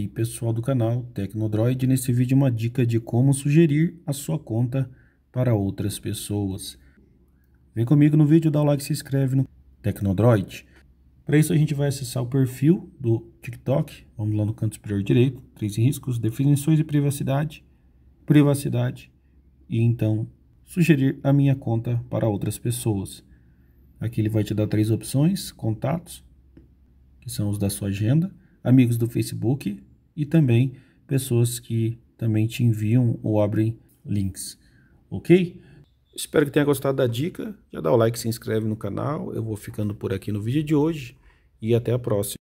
E pessoal do canal Tecnodroid, nesse vídeo uma dica de como sugerir a sua conta para outras pessoas. Vem comigo no vídeo, dá o like, se inscreve no Tecnodroid. Para isso a gente vai acessar o perfil do TikTok, vamos lá no canto superior direito, três riscos, definições de privacidade, privacidade e então sugerir a minha conta para outras pessoas. Aqui ele vai te dar três opções, contatos, que são os da sua agenda, amigos do Facebook, e também pessoas que também te enviam ou abrem links, ok? Espero que tenha gostado da dica. Já dá o like, se inscreve no canal. Eu vou ficando por aqui no vídeo de hoje e até a próxima.